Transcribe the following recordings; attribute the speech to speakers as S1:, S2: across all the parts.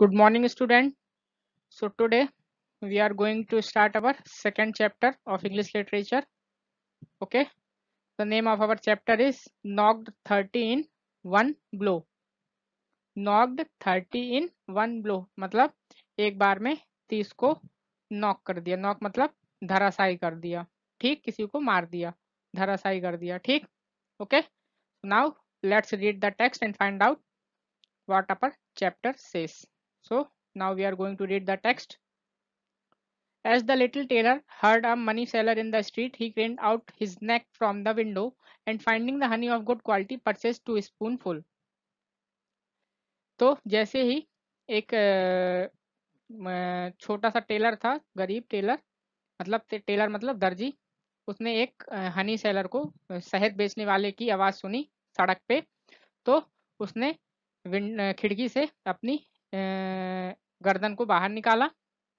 S1: good morning student so today we are going to start our second chapter of english literature okay the name of our chapter is knocked 30 in one blow knocked 30 in one blow मतलब एक बार में 30 को knock कर दिया knock मतलब धराशायी कर दिया ठीक किसी को मार दिया धराशायी कर दिया ठीक okay now let's read the text and find out what our chapter says So now we are going to read the text. As the little tailor heard a money seller in the street, he craned out his neck from the window and finding the honey of good quality purchased two spoonful. to jaise hi ek chhota sa tailor tha गरीब tailor matlab tailor matlab darji उसने एक Honey seller को शहद बेचने वाले की आवाज़ सुनी सड़क पे तो उसने खिड़की से अपनी गर्दन को बाहर निकाला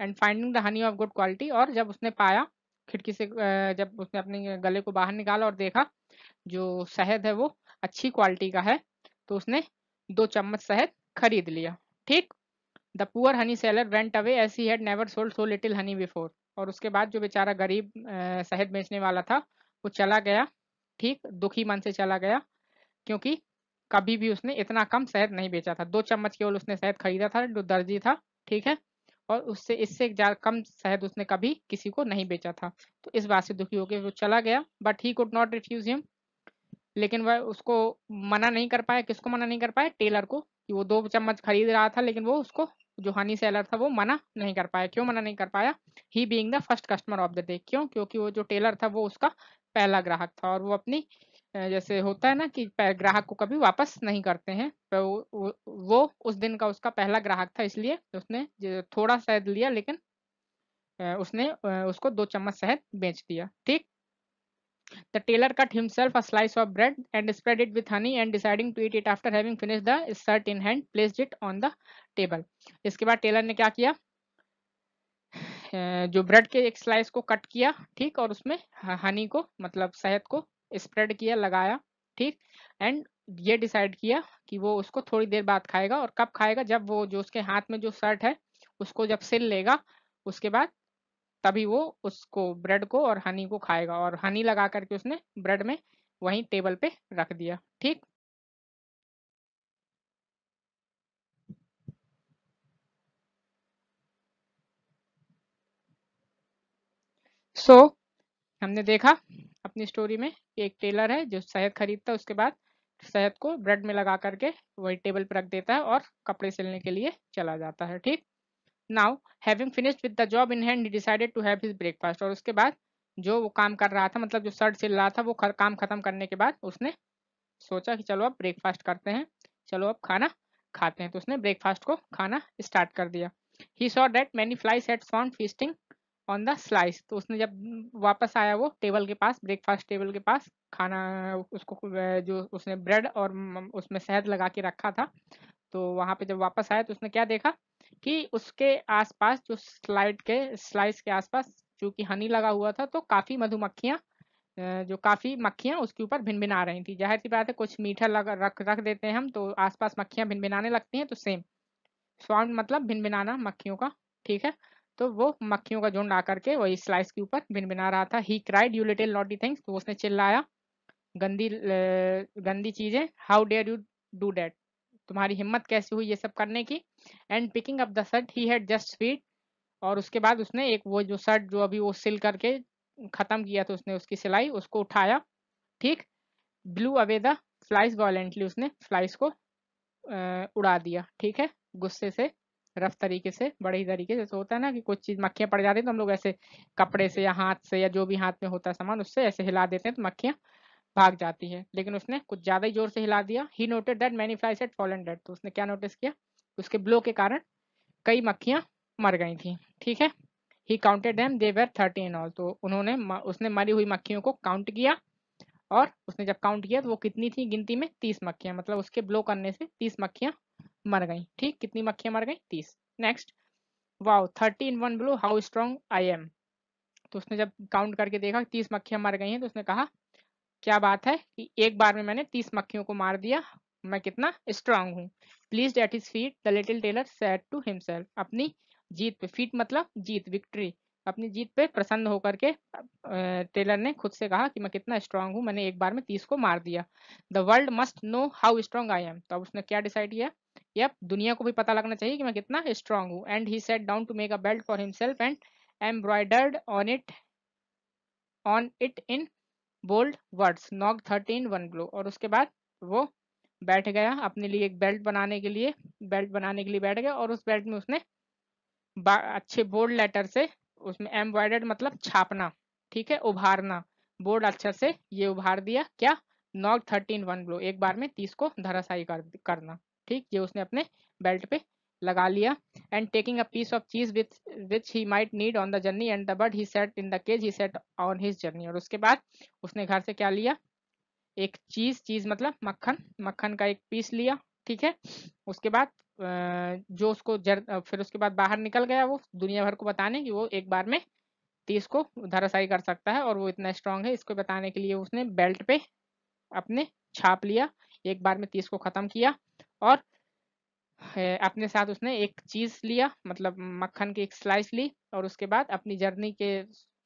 S1: and finding the honey of good quality और जब उसने पाया खिड़की से जब उसने अपने गले को बाहर निकाला और देखा जो शहद है वो अच्छी क्वालिटी का है तो उसने दो चम्मच शहद खरीद लिया ठीक the poor honey seller went away as he had never sold so little honey before और उसके बाद जो बेचारा गरीब शहद बेचने वाला था वो चला गया ठीक दुखी मन से चला गया क्योंकि कभी भी उसने इतना कम शहद नहीं बेचा था दो चम्मच केवल उसने शहद खरीदा था जो दर्जी था ठीक है और उससे इससे कम शहद उसने कभी किसी को नहीं बेचा था तो इस बात से दुखी होकर वो चला गया but he could not refuse him लेकिन वह उसको मना नहीं कर पाया किसको मना नहीं कर पाया टेलर को कि वो दो चम्मच खरीद रहा था लेकिन वो उसको जो हनी सेलर था वो मना नहीं कर पाया क्यों मना नहीं कर पाया he being the first customer of the day क्यों क्योंकि वो जो टेलर था वो उसका पहला ग्राहक था और वो अपनी जैसे होता है ना कि ग्राहक को कभी वापस नहीं करते हैं पर तो वो, वो उस दिन का उसका पहला ग्राहक था इसलिए उसने थोड़ा शहद लिया लेकिन उसने उसको दो चम्मच शहद बेच दिया ठीक the tailor cut himself a slice of bread and spread it with honey and deciding to eat it after having finish the shirt in hand place it on the table इसके बाद टेलर ने क्या किया जो bread के एक slice को cut किया ठीक और उसमें हनी को मतलब शहद को स्प्रेड किया लगाया ठीक एंड ये डिसाइड किया कि वो उसको थोड़ी देर बाद खाएगा और कब खाएगा जब वो जो उसके हाथ में जो शर्ट है उसको जब सिल लेगा उसके बाद तभी वो उसको ब्रेड को और हनी को खाएगा और हनी लगा करके उसने ब्रेड में वहीं टेबल पे रख दिया ठीक सो so, हमने देखा अपनी स्टोरी में कि एक टेलर है जो शहद खरीदता है उसके बाद शहद को ब्रेड में लगा करके वही टेबल पर रख देता है और कपड़े सिलने के लिए चला जाता है ठीक now having finished with the job in hand decided to have his breakfast और उसके बाद जो वो काम कर रहा था मतलब जो शर्ट सिल रहा था वो खर, काम खत्म करने के बाद उसने सोचा कि चलो अब ब्रेकफास्ट करते हैं चलो अब खाना खाते हैं तो उसने ब्रेकफास्ट को खाना स्टार्ट कर दिया he saw that many flies had found feasting on the slice तो उसने जब वापस आया वो टेबल के पास ब्रेकफास्ट टेबल के पास खाना उसको जो उसने ब्रेड और उसमें शहद लगा के रखा था तो वहाँ पे जब वापस आया तो उसने क्या देखा कि उसके आसपास जो स्लाइड के स्लाइस के आसपास चूंकि हनी लगा हुआ था तो काफ़ी मधुमक्खियाँ जो काफ़ी मक्खियाँ उसके ऊपर भिन भिन आ रही थी जाहिर सी बात है कुछ मीठा लग रख रख देते हैं हम तो आसपास मक्खियाँ भिन भिनाने लगती हैं तो सेम स्वाउंड मतलब भिन भिनाना मक्खियों का ठीक है तो वो मक्खियों का झुंड आकर के वही स्लाइस के ऊपर भिन बिना रहा था he cried you little naughty things तो उसने चिल्लाया गंदी गंदी चीज़ें how dare you do that तुम्हारी हिम्मत कैसी हुई ये सब करने की and picking up the shirt he had just fit और उसके बाद उसने एक वो जो शर्ट जो अभी वो सिल करके ख़त्म किया था तो उसने उसकी सिलाई उसको उठाया ठीक blew away the flies violently उसने फ्लाइस को उड़ा दिया ठीक है गुस्से से रफ तरीके से बड़े ही तरीके जैसे होता है ना कि कुछ चीज़ मक्खियाँ पड़ जाती हैं तो हम लोग ऐसे कपड़े से या हाथ से या जो भी हाथ में होता है सामान उससे ऐसे हिला देते हैं तो मक्खियाँ भाग जाती है लेकिन उसने कुछ ज़्यादा ही जोर से हिला दिया he noted that many had fallen dead तो उसने क्या नोटिस किया उसके ब्लो के कारण कई मक्खियाँ मर गई थी ठीक है he counted them they were thirty in all तो उन्होंने उसने मरी हुई मक्खियों को काउंट किया और उसने जब काउंट किया तो वो कितनी थी गिनती में तीस मक्खियां मतलब उसके ब्लो करने से तीस मक्खियां मर गई ठीक कितनी मक्खियां मर गई तीस next wow thirty in one blow how strong I am तो उसने जब काउंट करके देखा तीस मक्खियां मर गई हैं तो उसने कहा क्या बात है कि एक बार में मैंने तीस मक्खियों को मार दिया मैं कितना स्ट्रांग हूँ pleased at his feat the little tailor said to himself अपनी जीत पे फीट मतलब जीत विक्ट्री अपनी जीत पे प्रसन्न होकर के टेलर ने खुद से कहा कि मैं कितना स्ट्रांग हूँ मैंने एक बार में तीस को मार दिया the world must know how strong I am तो अब उसने क्या डिसाइड किया यप दुनिया को भी पता लगना चाहिए कि मैं कितना स्ट्रांग हूँ and he sat down to make a belt for himself and embroidered on it on it in bold words knock thirty in one blow और उसके बाद वो बैठ गया अपने लिए एक बेल्ट बनाने के लिए बेल्ट बनाने के लिए बैठ गया और उस बेल्ट में उसने अच्छे बोल्ड लेटर से उसमें एम्ब्रॉयडर्ड मतलब छापना ठीक है उभारना बोर्ड अक्षर से ये उभार दिया क्या नॉक थर्टीन वन ब्लो एक बार में तीस को धराशायी कर करना ठीक ये उसने अपने बेल्ट पे लगा लिया and taking a piece of cheese with which he might need on the journey and the bird he set in the cage he set on his journey और उसके बाद उसने घर से क्या लिया एक चीज चीज मतलब मक्खन मक्खन का एक पीस लिया ठीक है उसके बाद जो उसको जर फिर उसके बाद बाहर निकल गया वो दुनिया भर को बताने कि वो एक बार में तीस को धरासाई कर सकता है और वो इतना स्ट्रांग है इसको बताने के लिए उसने बेल्ट पे अपने छाप लिया एक बार में तीस को खत्म किया और अपने साथ उसने एक चीज़ लिया मतलब मक्खन की एक स्लाइस ली और उसके बाद अपनी जर्नी के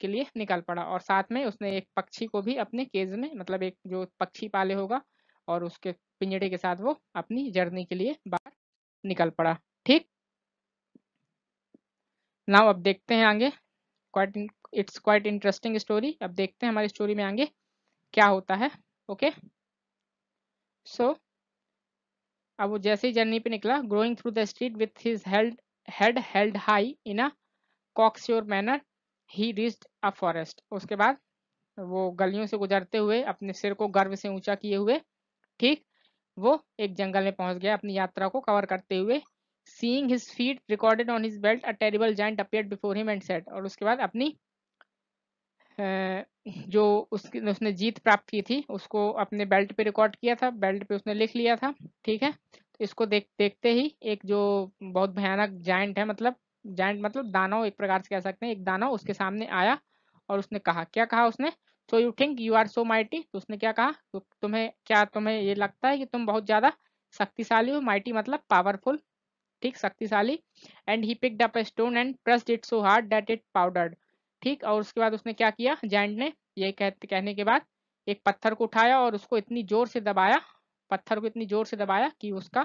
S1: के लिए निकल पड़ा और साथ में उसने एक पक्षी को भी अपने केज में मतलब एक जो पक्षी पाले होगा और उसके पिंजड़े के साथ वो अपनी जर्नी के लिए बाहर निकल पड़ा ठीक नाउ अब देखते हैं आगे quite it's quite interesting story अब देखते हैं हमारी स्टोरी में आगे क्या होता है ओके सो अब वो जैसे ही जर्नी पे निकला going through the street with his held head held high in a cocksure manner he reached a forest उसके बाद वो गलियों से गुजरते हुए अपने सिर को गर्व से ऊंचा किए हुए ठीक वो एक जंगल में पहुंच गया अपनी यात्रा को कवर करते हुए seeing his feat recorded on his belt a terrible giant appeared before him and said और उसके बाद अपनी जो उसकी उसने जीत प्राप्त की थी उसको अपने बेल्ट पे रिकॉर्ड किया था बेल्ट पे उसने लिख लिया था ठीक है तो इसको देख देखते ही एक जो बहुत भयानक जाइंट है मतलब जाइंट मतलब दानव एक प्रकार से कह सकते हैं एक दानव उसके सामने आया और उसने कहा क्या कहा उसने so you think you are so mighty तो उसने क्या कहा तो तुम्हें क्या तुम्हें ये लगता है कि तुम बहुत ज़्यादा शक्तिशाली हो माइटी मतलब पावरफुल ठीक शक्तिशाली and he picked up stone and pressed it so hard that it powdered ठीक और उसके बाद उसने क्या किया जैंड ने ये कहने के बाद एक पत्थर को उठाया और उसको इतनी जोर से दबाया पत्थर को इतनी जोर से दबाया कि उसका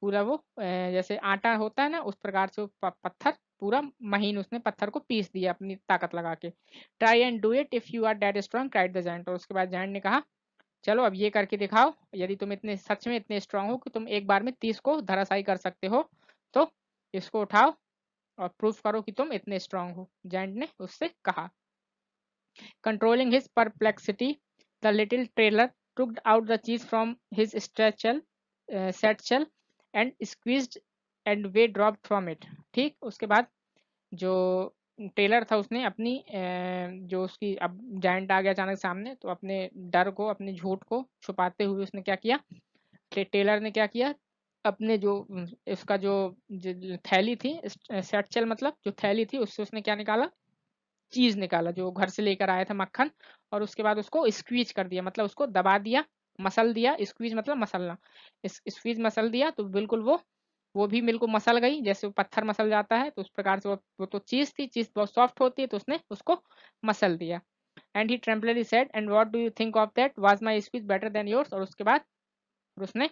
S1: पूरा वो जैसे आटा होता है ना उस प्रकार से पत्थर पूरा महीन उसने पत्थर को पीस दिया अपनी ताकत लगा के try and do it if you are that strong cried the giant और उसके बाद जैंट ने कहा चलो अब ये करके दिखाओ यदि तुम इतने सच में इतने स्ट्रांग हो कि तुम एक बार में तीस को धराशाई कर सकते हो तो इसको उठाओ और प्रूफ करो कि तुम इतने स्ट्रांग हो जैंट ने उससे कहा controlling his perplexity the little tailor took out the cheese from his स्ट्रेचल satchel and squeeze and whey drop from it ठीक उसके बाद जो टेलर था उसने अपनी uh, जो उसकी अब जैंट आ गया अचानक सामने तो अपने डर को अपने झूठ को छुपाते हुए उसने क्या किया टे, टेलर ने क्या किया अपने जो इसका जो, थैली थी सेटचल मतलब जो थैली थी उससे उसने क्या निकाला चीज निकाला जो घर से लेकर आया था मक्खन और उसके बाद उसको स्क्वीज कर दिया मतलब उसको दबा दिया मसल दिया स्क्वीज मतलब मसलना स्क्वीज मसल दिया तो बिल्कुल वो वो भी बिल्कुल मसल गई जैसे वो पत्थर मसल जाता है तो उस प्रकार से वो वो तो चीज थी चीज बहुत सॉफ्ट होती है तो उसने उसको मसल दिया and he triumphantly said and what do you think of that was my speech better than yours और उसके बाद उसने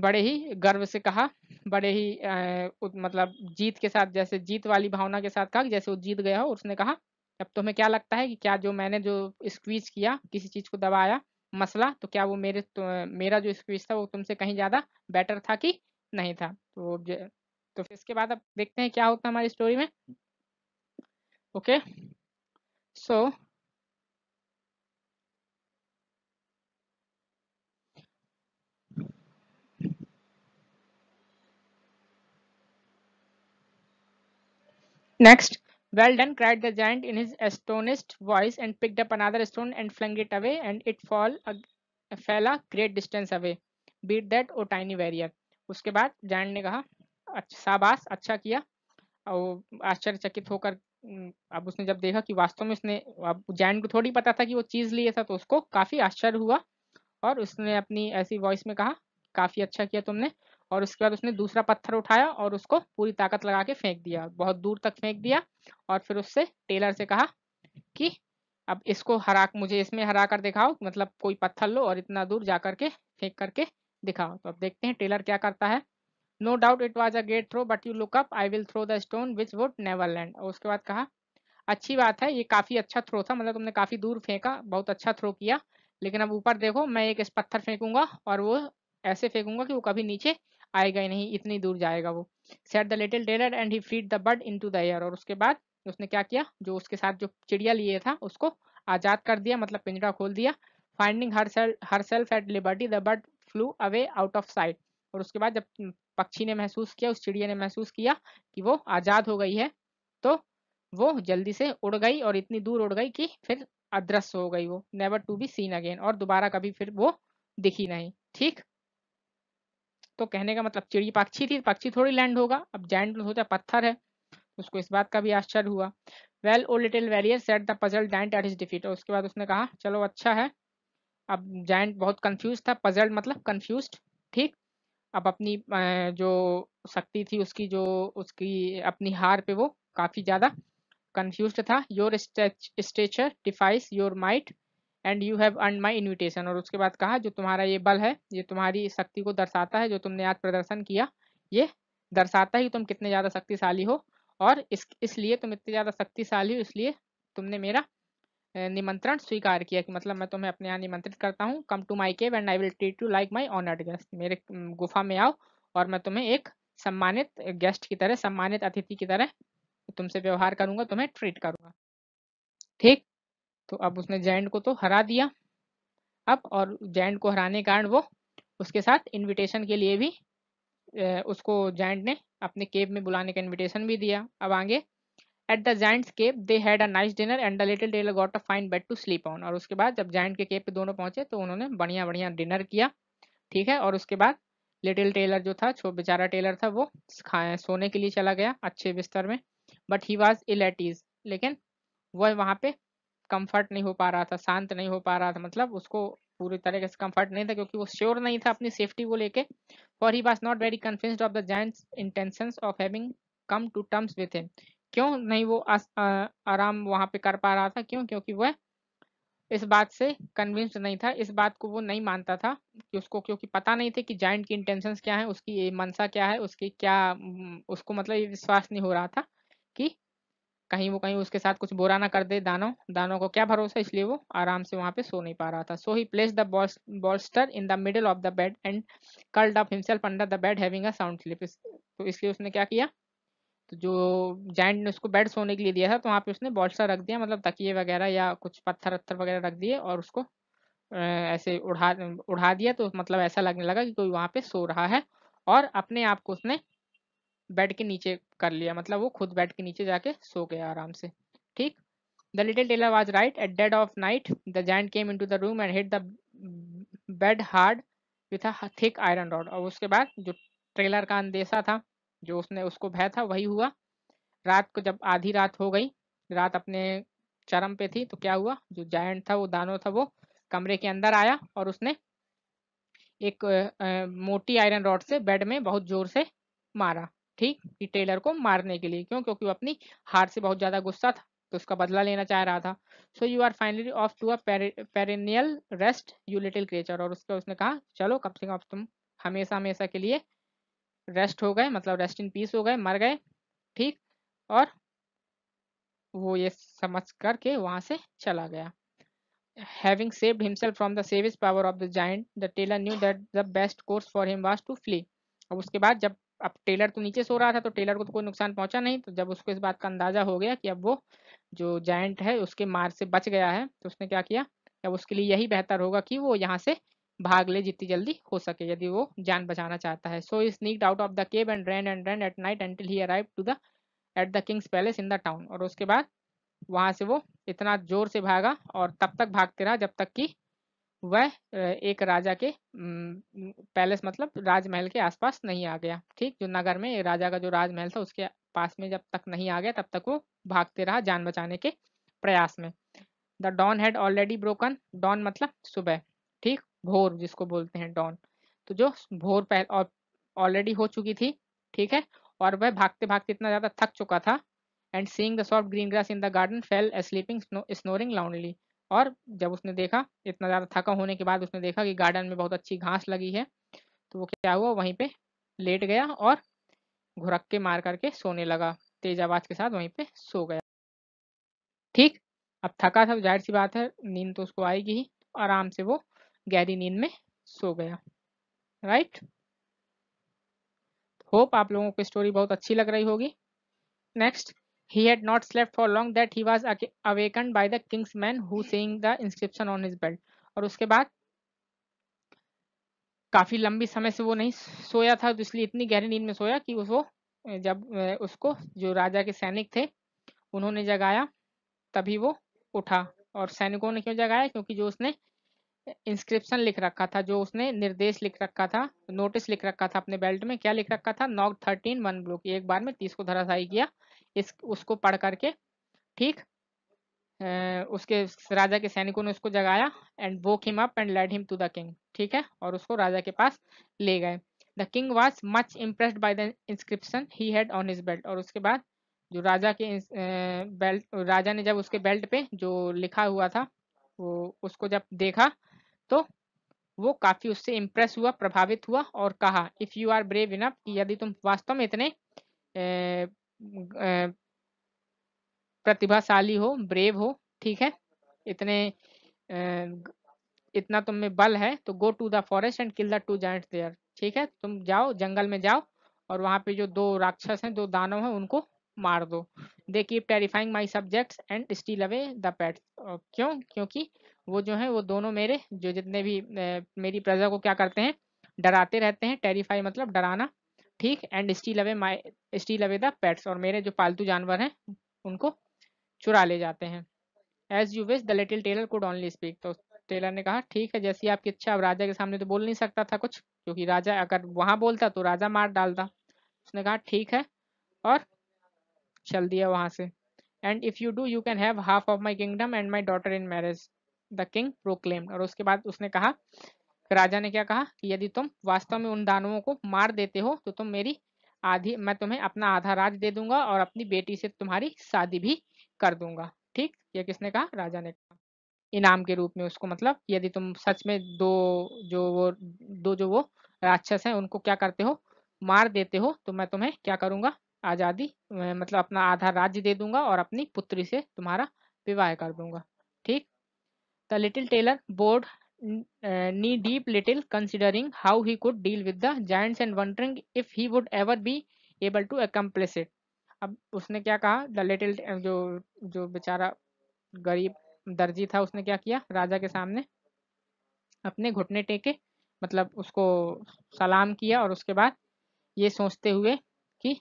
S1: बड़े ही गर्व से कहा बड़े ही आ, मतलब जीत के साथ जैसे जीत वाली भावना के साथ कहा जैसे वो जीत गया हो उसने कहा अब तो हमें क्या लगता है कि क्या जो मैंने जो स्क्वीज किया किसी चीज को दबाया मसला तो क्या वो मेरे तो, मेरा जो स्क्वीज था वो तुमसे कहीं ज्यादा बेटर था कि नहीं था तो तो फिर इसके बाद अब देखते हैं क्या होता है हमारी स्टोरी में okay so Next, well done, cried the giant in his astonished voice and picked up another stone and flung it away, and it fall, a, fell a great distance away. Beat that, O tiny warrior. उसके बाद जैन ने कहा अच्छा शाबाश अच्छा किया और आश्चर्यचकित होकर अब उसने जब देखा कि वास्तव में उसने अब जैन को थोड़ी पता था कि वो चीज़ लिए था तो उसको काफ़ी आश्चर्य हुआ और उसने अपनी ऐसी वॉइस में कहा काफ़ी अच्छा किया तुमने और उसके बाद उसने दूसरा पत्थर उठाया और उसको पूरी ताकत लगा के फेंक दिया बहुत दूर तक फेंक दिया और फिर उससे टेलर से कहा कि अब इसको हरा मुझे इसमें हरा कर दिखाओ मतलब कोई पत्थर लो और इतना दूर जा करके फेंक करके दिखाओ तो अब देखते हैं टेलर क्या करता है no doubt it was a great throw but you look up I will throw the stone which would never land और उसके बाद कहा अच्छी बात है ये काफ़ी अच्छा थ्रो था मतलब तुमने काफ़ी दूर फेंका बहुत अच्छा थ्रो किया लेकिन अब ऊपर देखो मैं एक इस पत्थर फेंकूंगा और वो ऐसे फेंकूंगा कि वो कभी नीचे आएगा ही नहीं इतनी दूर जाएगा वो said the little tailor and he freed the bird into the air और उसके बाद उसने क्या किया जो उसके साथ जो चिड़िया लिए था उसको आजाद कर दिया मतलब पिंजरा खोल दिया finding herself at liberty the bird flew away out of sight और उसके बाद जब पक्षी ने महसूस किया उस चिड़िया ने महसूस किया कि वो आज़ाद हो गई है तो वो जल्दी से उड़ गई और इतनी दूर उड़ गई कि फिर अदृश्य हो गई वो never to be seen again और दोबारा कभी फिर वो दिखी नहीं ठीक तो कहने का मतलब चिड़ी पक्षी थी पक्षी थोड़ी लैंड होगा अब जैंड होता पत्थर है उसको इस बात का भी आश्चर्य हुआ well O little warrior said the puzzled giant at his defeat उसके बाद उसने कहा चलो अच्छा है अब जैंट बहुत कन्फ्यूज था पजल मतलब कन्फ्यूज ठीक अब अपनी जो शक्ति थी उसकी जो उसकी अपनी हार पे वो काफ़ी ज़्यादा कन्फ्यूज था your stature defies your might and you have earn my invitation और उसके बाद कहा जो तुम्हारा ये बल है ये तुम्हारी शक्ति को दर्शाता है जो तुमने आज प्रदर्शन किया ये दर्शाता है कि तुम कितने ज़्यादा शक्तिशाली हो और इस इसलिए तुम इतने ज़्यादा शक्तिशाली हो इसलिए तुमने मेरा निमंत्रण स्वीकार किया कि मतलब मैं तुम्हें अपने यहाँ निमंत्रित करता हूँ come to my cave and I will treat you like my honoured guest मेरे गुफा में आओ और मैं तुम्हें एक सम्मानित गेस्ट की तरह सम्मानित अतिथि की तरह तुमसे व्यवहार करूंगा तुम्हें ट्रीट करूंगा ठीक तो अब उसने जैंड को तो हरा दिया अब और जैंड को हराने के कारण वो उसके साथ इनविटेशन के लिए भी उसको जैंट ने अपने केब में बुलाने का इनविटेशन भी दिया अब आगे at the giant's cave they had a nice dinner and the little tailor got a fine bed to sleep on और उसके बाद जब जैंट के केब पे दोनों पहुंचे तो उन्होंने बढ़िया बढ़िया डिनर किया ठीक है और उसके बाद लिटिल टेलर जो था छो बेचारा टेलर था वो सोने के लिए चला गया अच्छे बिस्तर में but he was ill at ease लेकिन वह वहाँ पे कंफर्ट नहीं हो पा रहा था शांत नहीं हो पा रहा था मतलब उसको पूरी तरीके से कंफर्ट नहीं था क्योंकि वो श्योर नहीं था अपनी सेफ्टी को लेके for he was not very convinced of the giant's intention of having come to terms with him क्यों नहीं वो आ, आराम वहाँ पे कर पा रहा था क्यों क्योंकि वह इस बात से कन्विंस्ड नहीं था इस बात को वो नहीं मानता था कि उसको क्योंकि पता नहीं थे कि जाइंट की इंटेंशंस क्या है उसकी मनसा क्या है उसकी क्या उसको मतलब ये विश्वास नहीं हो रहा था कि कहीं वो कहीं उसके साथ कुछ बुरा ना कर दे दानों दानों को क्या भरोसा इसलिए वो आराम से वहां पे सो नहीं पा रहा था so he place the bolster in the middle of the bed and curled up himself under the bed having a sound sleep तो इसलिए उसने क्या किया तो जो जैंट ने उसको बेड सोने के लिए दिया था तो वहाँ पे उसने बॉल्स्टर रख दिया मतलब तकिए वगैरह या कुछ पत्थर वत्थर वगैरह रख दिए और उसको ऐसे उड़ा उड़ा दिया तो मतलब ऐसा लगने लगा कि कोई वहाँ पे सो रहा है और अपने आप को उसने बेड के नीचे कर लिया मतलब वो खुद बेड के नीचे जाके सो गया आराम से ठीक the little tailor was right at dead of night the giant came into the room and hit the bed hard with a thick iron rod और उसके बाद जो ट्रेलर का अंदेशा था जो उसने उसको भय था वही हुआ रात को जब आधी रात हो गई रात अपने चरम पे थी तो क्या हुआ जो जायंट था वो दानो था वो कमरे के अंदर आया और उसने एक आ, आ, मोटी आयरन रॉड से बेड में बहुत जोर से मारा ठीक टेलर को मारने के लिए क्यों क्योंकि वो अपनी हार से बहुत ज्यादा गुस्सा था तो उसका बदला लेना चाह रहा था so you are finally off to a rest you little creature और उसके उसने कहा चलो कम से कम तुम हमेशा हमेशा के लिए रेस्ट हो गए मतलब रेस्ट इन पीस हो गए मर गए ठीक और वो ये समझ करके वहां से चला गया having saved himself from the savage power of the giant the tailor knew that the best course for him was to flee अब उसके बाद जब अब टेलर तो नीचे सो रहा था तो टेलर को तो कोई नुकसान पहुंचा नहीं तो जब उसको इस बात का अंदाजा हो गया कि अब वो जो जाइंट है उसके मार से बच गया है तो उसने क्या किया अब उसके लिए यही बेहतर होगा कि वो यहाँ से भाग ले जितनी जल्दी हो सके यदि वो जान बचाना चाहता है so is sneak out of the cave and ran and ran at night until he arrive to the at the king's palace in the town और उसके बाद वहां से वो इतना जोर से भागा और तब तक भागते रहा जब तक कि वह एक राजा के पैलेस मतलब राजमहल के आसपास नहीं आ गया ठीक जो नगर में राजा का जो राजमहल था उसके पास में जब तक नहीं आ गया तब तक वो भागते रहा जान बचाने के प्रयास में the dawn had already broken dawn मतलब सुबह ठीक भोर जिसको बोलते हैं डॉन तो जो भोर पहले ऑलरेडी हो चुकी थी ठीक है और वह भागते भागते इतना ज्यादा थक चुका था and seeing the soft green grass in the garden fell sleeping snoring loudly और जब उसने देखा इतना ज़्यादा थका होने के बाद उसने देखा कि गार्डन में बहुत अच्छी घास लगी है तो वो क्या हुआ वहीं पे लेट गया और घुरक्के मार करके सोने लगा तेज आवाज़ के साथ वहीं पे सो गया ठीक अब थका था तो जाहिर सी बात है नींद तो उसको आएगी ही आराम से वो गहरी नींद में सो गया राइट होप आप लोगों को स्टोरी बहुत अच्छी लग रही होगी next He had not slept for long that he was awakened by the king's man who seeing the inscription on his bed. और उसके बाद काफी लंबी समय से वो नहीं सोया था तो इसलिए इतनी गहरी नींद में सोया कि उसको जब उसको जो राजा के सैनिक थे उन्होंने जगाया तभी वो उठा और सैनिकों ने क्यों जगाया क्योंकि जो उसने इंस्क्रिप्शन लिख रखा था जो उसने निर्देश लिख रखा था नोटिस लिख रखा था अपने बेल्ट में क्या लिख रखा था नॉक थर्टीन वन ब्लू की एक बार में तीस को धराशाई किया इस उसको पढ़ करके ठीक उसके राजा के सैनिकों ने उसको जगाया and woke him up and led him to the king ठीक है और उसको राजा के पास ले गए the king was much impressed by the inscription he had on his belt और उसके बाद जो राजा के बेल्ट राजा ने जब उसके बेल्ट पे जो लिखा हुआ था वो उसको जब देखा तो वो काफी उससे इम्प्रेस हुआ प्रभावित हुआ और कहा if you are brave enough कि यदि तुम वास्तव में इतने प्रतिभाशाली हो ब्रेव हो ठीक है इतने इतना तुम में बल है तो go to the forest and kill the two giant there ठीक है तुम जाओ जंगल में जाओ और वहाँ पे जो दो राक्षस हैं दो दानव हैं उनको मार दो they keep terrifying my subjects and steal away the pet क्यों क्योंकि वो जो है वो दोनों मेरे जो जितने भी ए, मेरी प्रजा को क्या करते हैं डराते रहते हैं टेरिफाई मतलब डराना ठीक and steal away my steal away the pets और मेरे जो पालतू जानवर हैं उनको चुरा ले जाते हैं as you wish the little tailor could only speak तो टेलर ने कहा ठीक है जैसी आपकी इच्छा अब राजा के सामने तो बोल नहीं सकता था कुछ क्योंकि राजा अगर वहाँ बोलता तो राजा मार डालता उसने कहा ठीक है और चल दिया वहाँ से and if you do you can have half of my kingdom and my daughter in marriage the king proclaimed और उसके बाद उसने कहा राजा ने क्या कहा कि यदि तुम वास्तव में उन दानवों को मार देते हो तो तुम मेरी आधी मैं तुम्हें अपना आधा राज दे दूंगा और अपनी बेटी से तुम्हारी शादी भी कर दूंगा ठीक ये किसने कहा राजा ने कहा इनाम के रूप में उसको मतलब यदि तुम सच में दो जो वो दो जो वो राक्षस हैं उनको क्या करते हो मार देते हो तो मैं तुम्हें क्या करूंगा आज़ादी मतलब अपना आधा राज्य दे दूंगा और अपनी पुत्री से तुम्हारा विवाह कर दूंगा ठीक the little tailor bowed Uh, knee deep little considering how he could deal with the giants and wondering if he would ever be able to accomplish it अब उसने क्या कहा द लिटिल uh, जो जो बेचारा गरीब दर्जी था उसने क्या किया राजा के सामने अपने घुटने टेके मतलब उसको सलाम किया और उसके बाद ये सोचते हुए कि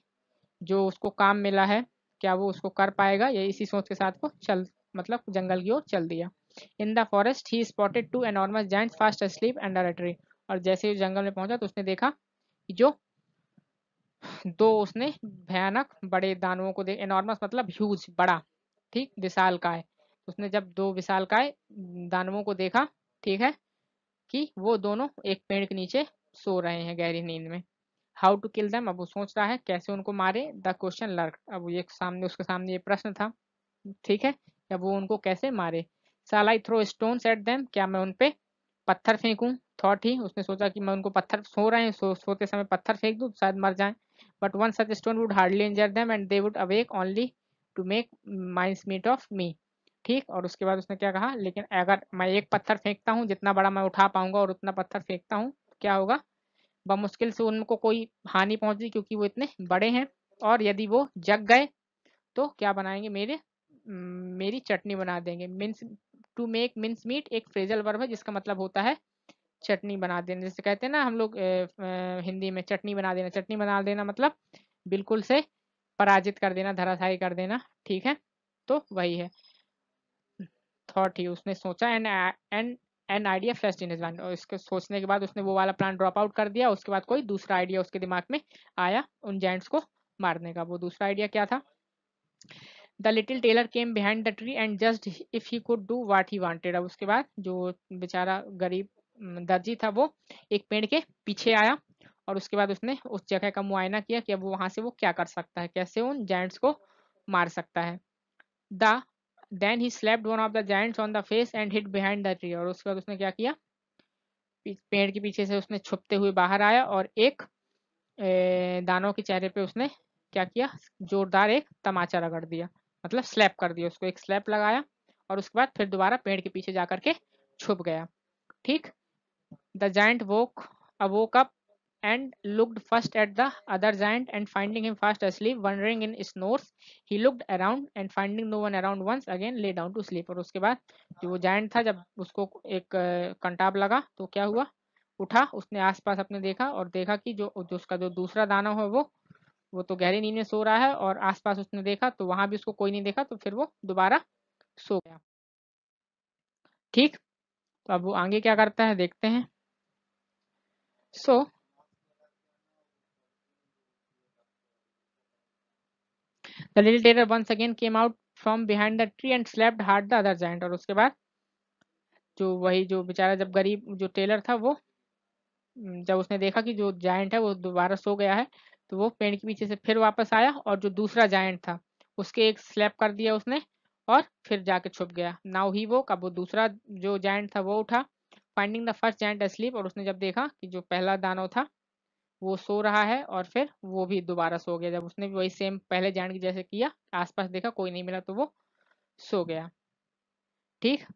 S1: जो उसको काम मिला है क्या वो उसको कर पाएगा ये इसी सोच के साथ वो चल मतलब जंगल की ओर चल दिया in the forest he spotted two enormous giant fast sleep under a tree और जैसे ही जंगल में पहुंचा तो उसने देखा कि जो दो उसने भयानक बड़े दानवों को देख एनॉर्मस मतलब ह्यूज बड़ा ठीक विशाल काय तो उसने जब दो विशाल काय दानवों को देखा ठीक है कि वो दोनों एक पेड़ के नीचे सो रहे हैं गहरी नींद में हाउ टू किल दम अब वो सोच रहा है कैसे उनको मारे द क्वेश्चन लर्क अब ये सामने उसके सामने ये प्रश्न था ठीक है अब वो उनको कैसे मारे shall I throw stone at them क्या मैं उनपे पत्थर फेंकूं थॉट ही उसने सोचा कि मैं उनको पत्थर सो रहे हैं सो, सोते समय पत्थर फेंक दूं शायद मर जाएं but one such stone would hardly injure them and they would awake only to make mince meat of me ठीक और उसके बाद उसने क्या कहा लेकिन अगर मैं एक पत्थर फेंकता हूँ जितना बड़ा मैं उठा पाऊंगा और उतना पत्थर फेंकता हूँ क्या होगा बमुश्किल से उनको कोई हानि पहुंची क्योंकि वो इतने बड़े हैं और यदि वो जग गए तो क्या बनाएंगे मेरे मेरी चटनी बना देंगे means to make mince meat एक फ्रेजल वर्ब है जिसका मतलब होता है चटनी बना देना जैसे कहते हैं ना हम लोग हिंदी में चटनी बना देना चटनी बना देना मतलब बिल्कुल से पराजित कर देना धराशाई कर देना ठीक है तो वही है थॉट ही उसने सोचा and and an idea flash in his mind और इसके सोचने के बाद उसने वो वाला प्लान ड्रॉप आउट कर दिया उसके बाद कोई दूसरा आइडिया उसके दिमाग में आया उन जेंट्स को मारने का वो दूसरा आइडिया क्या था the little tailor came behind the tree and just if he could do what he wanted अब उसके बाद जो बेचारा गरीब दर्जी था वो एक पेड़ के पीछे आया और उसके बाद उसने उस जगह का मुआयना किया कि अब वहां से वो क्या कर सकता है कैसे उन जैंट्स को मार सकता है the then he slapped one of the giants on the face and hid behind the tree और उसके बाद उसने क्या किया पेड़ के पीछे से उसने छुपते हुए बाहर आया और एक दानों के चेहरे पे उसने क्या किया जोरदार एक तमाचा रगड़ दिया मतलब स्लैप कर दिया उसको एक स्लैप लगाया और उसके बाद फिर दोबारा पेड़ के पीछे जा करके छुप गया ठीक the giant woke awoke up and looked first at the other giant and finding him fast sleep wondering in snores he looked around and finding no one around once again lay down to sleep और उसके बाद जो वो giant था जब उसको एक कंटाप लगा तो क्या हुआ उठा उसने आसपास अपने देखा और देखा कि जो, जो उसका जो दूसरा दाना हो वो वो तो गहरी नींद में सो रहा है और आसपास उसने देखा तो वहां भी उसको कोई नहीं देखा तो फिर वो दोबारा सो गया ठीक तो अब वो आगे क्या करता है देखते हैं so the little tailor once again came out from behind the tree and and slapped the other other और उसके बाद जो वही जो बेचारा जब गरीब जो टेलर था वो जब उसने देखा कि जो जाइंट है वो दोबारा सो गया है तो वो पेड़ के पीछे से फिर वापस आया और जो दूसरा जायंट था उसके एक स्लैप कर दिया उसने और फिर जाके छुप गया नाउ ही वो कब वो दूसरा जो जायंट था वो उठा finding the first giant sleep और उसने जब देखा कि जो पहला दानव था वो सो रहा है और फिर वो भी दोबारा सो गया जब उसने भी वही सेम पहले जायंट जैसे किया आसपास देखा कोई नहीं मिला तो वो सो गया ठीक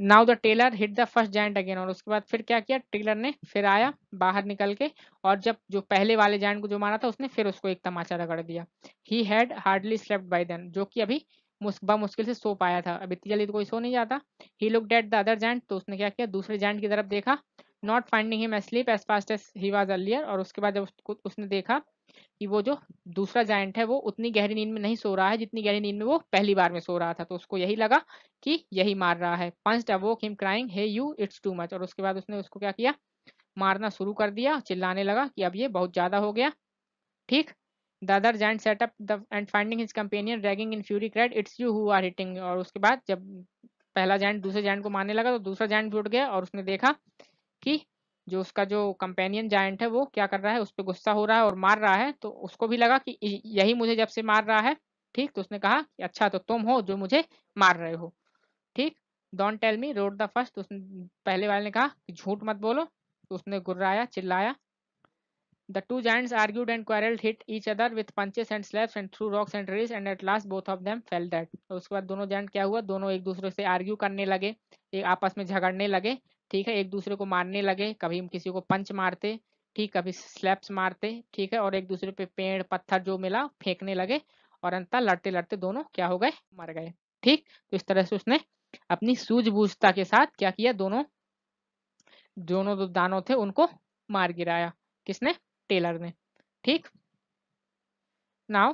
S1: now the tailor hit the first giant again और उसके बाद फिर क्या किया टेलर ने फिर आया बाहर निकल के और जब जो पहले वाले जैंट को जो मारा था उसने फिर उसको एक तमाचा रगड़ दिया he had hardly slept by then जो कि अभी बा मुश्किल से सो पाया था अब इतनी जल्दी तो कोई सो नहीं जाता he look at the other giant तो उसने क्या किया दूसरे जैंट की तरफ देखा not finding him asleep as fast he was earlier और उसके बाद जब उसको उसने देखा कि वो जो दूसरा जाइंट है वो उतनी गहरी नींद में नहीं सो रहा है जितनी गहरी नींद में वो पहली बार में सो रहा था तो उसको यही लगा कि यही मार रहा है punch awoke him crying hey you it's too much और उसके बाद उसने उसको क्या किया मारना शुरू कर दिया चिल्लाने लगा कि अब ये बहुत ज्यादा हो गया ठीक the other giant sat up the and finding his companion raging in fury cried it's you who are hitting और उसके बाद जब पहला जैंट दूसरे जैंट को मारने लगा तो दूसरा जैंट भी उठ गया और उसने देखा कि जो उसका जो कंपेनियन जायंट है वो क्या कर रहा है उस पर गुस्सा हो रहा है और मार रहा है तो उसको भी लगा कि यही मुझे जब से मार रहा है ठीक तो उसने कहा अच्छा तो तुम हो जो मुझे मार रहे हो ठीक don't tell me roared the first उसने पहले वाले ने कहा कि झूठ मत बोलो तो उसने गुर्राया चिल्लाया the two giants argued and quarrelled hit each other with punches and slaps and threw rocks and trees and at last both of them fell dead उसके बाद दोनों जॉइंट क्या हुआ दोनों एक दूसरे से आर्ग्यू करने लगे एक आपस में झगड़ने लगे ठीक है एक दूसरे को मारने लगे कभी हम किसी को पंच मारते ठीक कभी स्लैप्स मारते ठीक है और एक दूसरे पे पेड़ पत्थर जो मिला फेंकने लगे और अंतर लड़ते लड़ते दोनों क्या हो गए मर गए ठीक तो इस तरह से उसने अपनी सूझबूझता के साथ क्या किया दोनों दोनों जो दानों थे उनको मार गिराया किसने टेलर ने ठीक now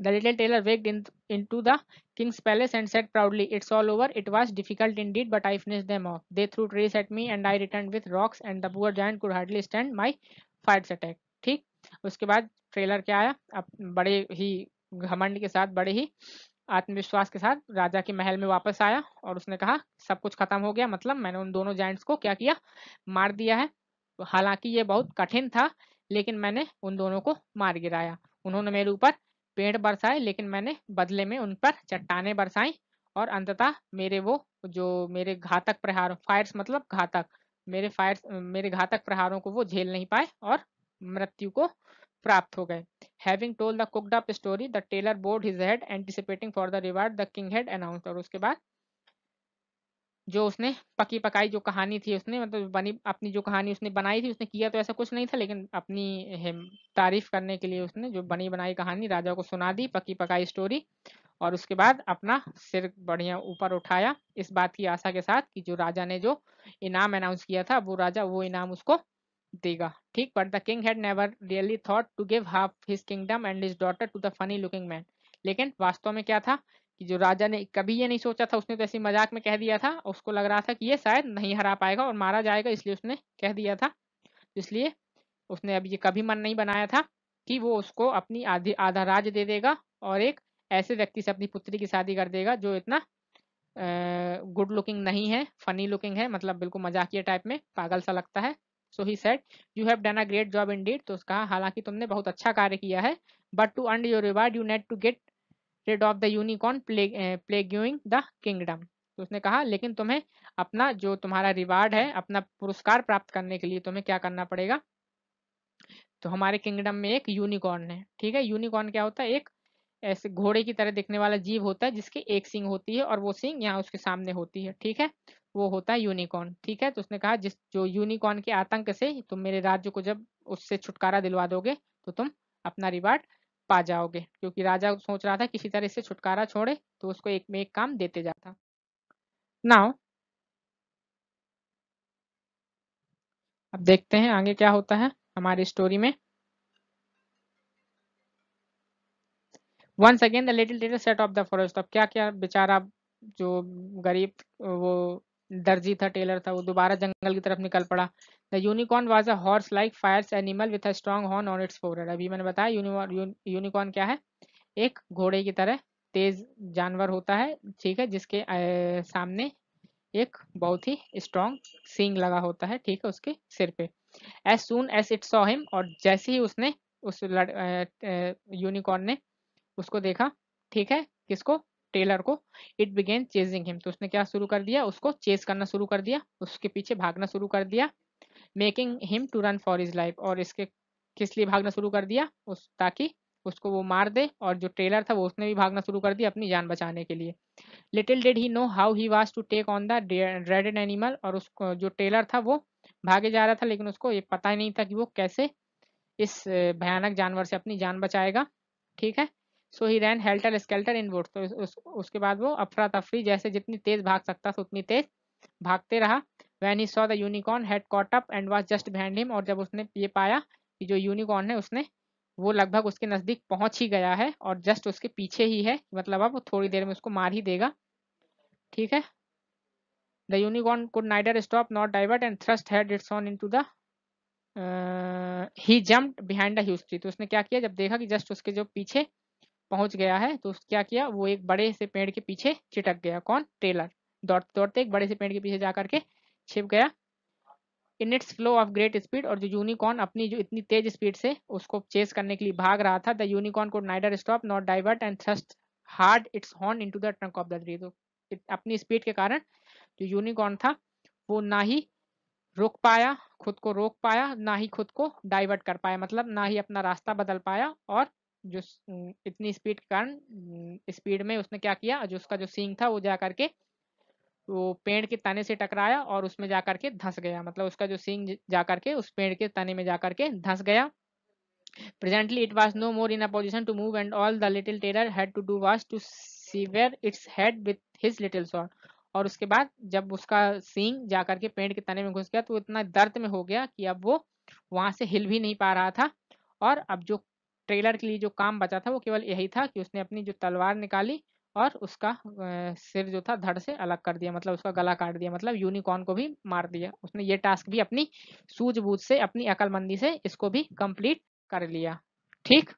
S1: the little tailor waked into the King's palace and said proudly, It's all over. It was difficult indeed, but I finished them off. They threw trays at me and I returned with rocks and the poor giant could hardly stand my fights attack ठीक उसके बाद trailer क्या आया अब बड़े ही घमंड के साथ बड़े ही आत्मविश्वास के साथ राजा के महल में वापस आया और उसने कहा सब कुछ खत्म हो गया मतलब मैंने उन दोनों जाइंट्स को क्या किया मार दिया है हालांकि ये बहुत कठिन था लेकिन मैंने उन दोनों को मार गिराया उन्होंने मेरे ऊपर पेड़ बरसाए लेकिन मैंने बदले में उन पर चट्टाने बरसाई और अंततः मेरे वो जो मेरे घातक प्रहार फायर्स मतलब घातक मेरे फायर्स मेरे घातक प्रहारों को वो झेल नहीं पाए और मृत्यु को प्राप्त हो गए having told the cooked up story the tailor bowed his head anticipating for the reward the king had announced और उसके बाद जो उसने पकी पकाई जो कहानी थी उसने मतलब बनी अपनी जो कहानी उसने बनाई थी उसने किया तो ऐसा कुछ नहीं था लेकिन अपनी तारीफ करने के लिए उसने जो बनी बनाई कहानी राजा को सुना दी पकी पकाई स्टोरी और उसके बाद अपना सिर बढ़िया ऊपर उठाया इस बात की आशा के साथ कि जो राजा ने जो इनाम अनाउंस किया था वो राजा वो इनाम उसको देगा ठीक but the king had never really thought to give half his kingdom and his daughter to the funny looking man लेकिन वास्तव में क्या था कि जो राजा ने कभी ये नहीं सोचा था उसने तो ऐसे मजाक में कह दिया था उसको लग रहा था कि ये शायद नहीं हरा पाएगा और मारा जाएगा इसलिए उसने कह दिया था इसलिए उसने अब ये कभी मन नहीं बनाया था कि वो उसको अपनी आधी आधा राज दे देगा और एक ऐसे व्यक्ति से अपनी पुत्री की शादी कर देगा जो इतना गुड लुकिंग नहीं है फनी लुकिंग है मतलब बिल्कुल मजाकिया टाइप में पागल सा लगता है so he said you have done a great job indeed तो उसका हालांकि तुमने बहुत अच्छा कार्य किया है बट टू अंड your reward you need to get rid of the unicorn plaguing the kingdom तो उसने कहा लेकिन तुम्हें अपना जो तुम्हारा रिवार्ड है अपना पुरस्कार प्राप्त करने के लिए तुम्हें क्या करना पड़ेगा तो हमारे किंगडम में एक यूनिकॉर्न है ठीक है यूनिकॉर्न क्या होता है एक ऐसे घोड़े की तरह दिखने वाला जीव होता है जिसकी एक सिंग होती है और वो सिंग यहाँ उसके सामने होती है ठीक है वो होता है यूनिकॉर्न ठीक है तो उसने कहा जिस जो यूनिकॉर्न के आतंक से तुम मेरे राज्य को जब उससे छुटकारा दिलवा दोगे तो तुम अपना रिवार्ड पा जाओगे क्योंकि राजा सोच रहा था किसी तरह से छुटकारा छोड़े तो उसको एक में एक काम देते जाता नाउ अब देखते हैं आगे क्या होता है हमारी स्टोरी में once again the little little set off the forest अब क्या क्या बेचारा जो गरीब वो दर्जी था टेलर था वो दोबारा जंगल की तरफ निकल पड़ा the unicorn was a horse like fierce animal with a strong horn on its fore अभी मैंने बताया यूनिकॉर्न यूनिकॉर्न क्या है एक घोड़े की तरह तेज जानवर होता है ठीक है जिसके आ, सामने एक बहुत ही स्ट्रॉन्ग सींग लगा होता है ठीक है उसके सिर पे as soon as it saw him और जैसे ही उसने उस यूनिकॉर्न ने उसको देखा ठीक है किसको टेलर को इट बिगेन चेजिंग हिम तो उसने क्या शुरू कर दिया उसको चेस करना शुरू कर दिया उसके पीछे भागना शुरू कर दिया making him to run for his life और इसके किस लिए भागना शुरू कर दिया उस ताकि उसको वो मार दे और जो ट्रेलर था वो उसने भी भागना शुरू कर दिया अपनी जान बचाने के लिए little did he know how he was to take on the dreaded animal और उसको जो ट्रेलर था वो भागे जा रहा था लेकिन उसको ये पता ही नहीं था कि वो कैसे इस भयानक जानवर से अपनी जान बचाएगा ठीक है so he ran helter skelter inward तो उस, उसके बाद वो अफरा तफरी जैसे जितनी तेज भाग सकता था उतनी तेज भागते रहा when he saw the unicorn had caught up and was just behind him और जब उसने ये पाया कि जो यूनिकॉर्न है उसने वो लगभग उसके नज़दीक पहुंच ही गया है और जस्ट उसके पीछे ही है मतलब अब थोड़ी देर में उसको मार ही देगा ठीक है the unicorn could neither stop nor divert and thrust head its on into the he jump behind huge tree तो उसने क्या किया जब देखा कि जस्ट उसके जो पीछे पहुंच गया है तो क्या किया वो एक बड़े से पेड़ के पीछे चिटक गया कौन ट्रेलर दौड़ते दौड़ते एक बड़े से पेड़ के पीछे जा करके छिप गया in its flow of great speed और जो यूनिकॉर्न अपनी जो इतनी तेज स्पीड से उसको चेस करने के लिए भाग रहा था the unicorn could neither stop nor divert and thrust hard its horn to the trunk of the tree तो अपनी स्पीड के कारण जो यूनिकॉर्न था वो ना ही रोक पाया खुद को रोक पाया ना ही खुद को डाइवर्ट कर पाया मतलब ना ही अपना रास्ता बदल पाया और जो इतनी स्पीड के कारण स्पीड में उसने क्या किया जो उसका जो सींग था वो जा करके वो पेड़ के तने से टकराया और उसमें जा करके धंस गया मतलब उसका जो सींग जा करके उस पेड़ के तने में जा करके धंस गया presently it was no more in a position to move and all the little tailor had to do was to sever its head with his little sword और उसके बाद जब उसका सींग जा करके पेड़ के तने में घुस गया तो इतना दर्द में हो गया कि अब वो वहां से हिल भी नहीं पा रहा था और अब जो ट्रेलर के लिए जो काम बचा था वो केवल यही था कि उसने अपनी जो तलवार निकाली और उसका सिर जो था धड़ से अलग कर दिया मतलब उसका गला काट दिया मतलब यूनिकॉर्न को भी मार दिया उसने ये टास्क भी अपनी सूझबूझ से अपनी अकलमंदी से इसको भी कंप्लीट कर लिया ठीक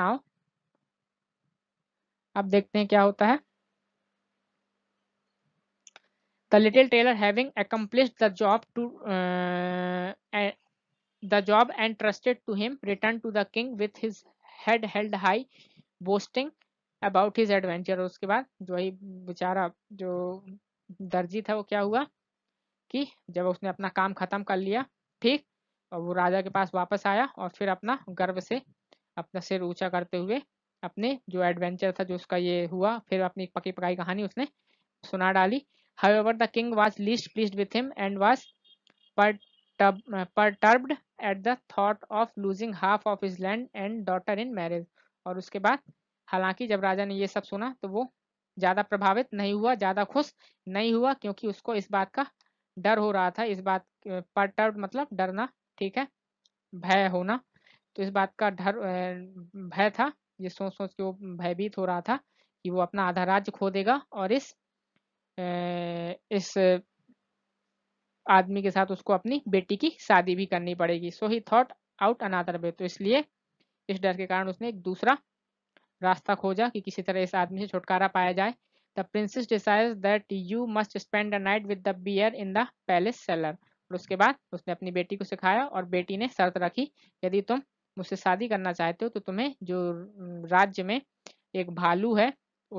S1: नाउ अब देखते हैं क्या होता है the little tailor having accomplished the job to the job entrusted to him returned to the king with his head held high boasting about his adventure और उसके बाद जो ही बेचारा जो दर्जी था वो क्या हुआ कि जब उसने अपना काम खत्म कर लिया ठीक और वो राजा के पास वापस आया और फिर अपना गर्व से अपना सिर ऊंचा करते हुए अपने जो एडवेंचर था जो उसका ये हुआ फिर अपनी पकी पकाई कहानी उसने सुना डाली however the king was least pleased with him and was perturbed at the thought of losing half of his land and daughter in marriage और उसके बाद हालांकि जब राजा ने ये सब सुना तो वो ज़्यादा प्रभावित नहीं हुआ ज़्यादा खुश नहीं हुआ क्योंकि उसको इस बात का डर हो रहा था इस बात परटर्ब मतलब डरना ठीक है भय होना तो इस बात का डर भय था ये सोच सोच के वो भयभीत हो रहा था कि वो अपना आधा राज्य खो देगा और इस इस आदमी के साथ उसको अपनी बेटी की शादी भी करनी पड़ेगी सो ही थॉट आउट अनादर वे तो इसलिए इस डर के कारण उसने एक दूसरा रास्ता खोजा कि किसी तरह इस आदमी से छुटकारा पाया जाए the princess decided that you must spend a night with the bear in the palace cellar और उसके बाद उसने अपनी बेटी को सिखाया और बेटी ने शर्त रखी यदि तुम मुझसे शादी करना चाहते हो तो तुम्हें जो राज्य में एक भालू है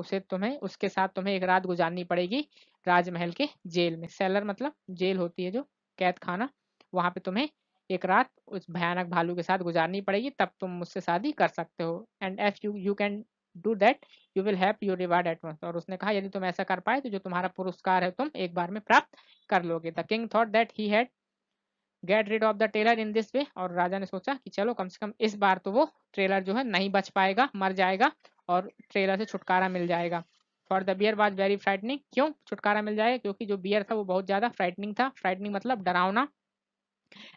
S1: उसे तुम्हें उसके साथ तुम्हें एक रात गुजारनी पड़ेगी राजमहल के जेल में सेलर मतलब जेल होती है जो कैद खाना वहां पे तुम्हें एक रात उस भयानक भालू के साथ गुजारनी पड़ेगी तब तुम मुझसे शादी कर सकते हो and if you you can do that you will have your reward at once और उसने कहा यदि तुम ऐसा कर पाए तो जो तुम्हारा पुरस्कार है तुम एक बार में प्राप्त कर लोगे the king thought that he had get rid of the tailor in this way और राजा ने सोचा कि चलो कम से कम इस बार तो वो ट्रेलर जो है नहीं बच पाएगा मर जाएगा और ट्रेलर से छुटकारा मिल जाएगा for the bear was very frightening क्यों छुटकारा मिल जाएगा क्योंकि जो बियर था वो बहुत ज्यादा फ्राइटनिंग था फ्राइटनिंग मतलब डरावना